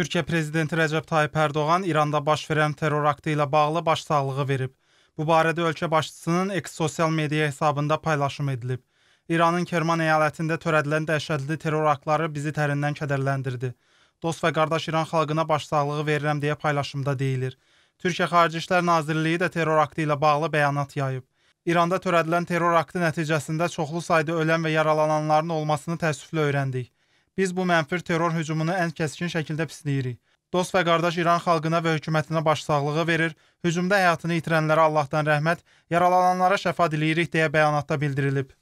Türkiyə prezidenti Rəcəb Tayyip Ərdoğan İranda baş verən terror aktı ilə bağlı başsağlığı verib. Bu barədə ölkə başçısının eks sosial media hesabında paylaşım edilib. İranın Kerman əyalətində törədilən dəhşətli terror aktları bizi tərindən kədərləndirdi. Dost və qardaş İran xalqına başsağlığı verirəm deyə paylaşımda deyilir. Türkiyə Xarici İşlər Nazirliyi də terror aktı ilə bağlı bəyanat yayıb. İranda törədilən terror aktı nəticəsində çoxlu sayda ölən və yaralananların olmasını təəssüflə öyrəndik. Biz bu mənfur terror hücumunu ən kəskin şəkildə pisləyirik. Dost və qardaş İran xalqına və hökumətinə başsağlığı verir, hücumda həyatını itirənlərə Allahdan rəhmət, yaralananlara şəfa diləyirik deyə bəyanatda bildirilib.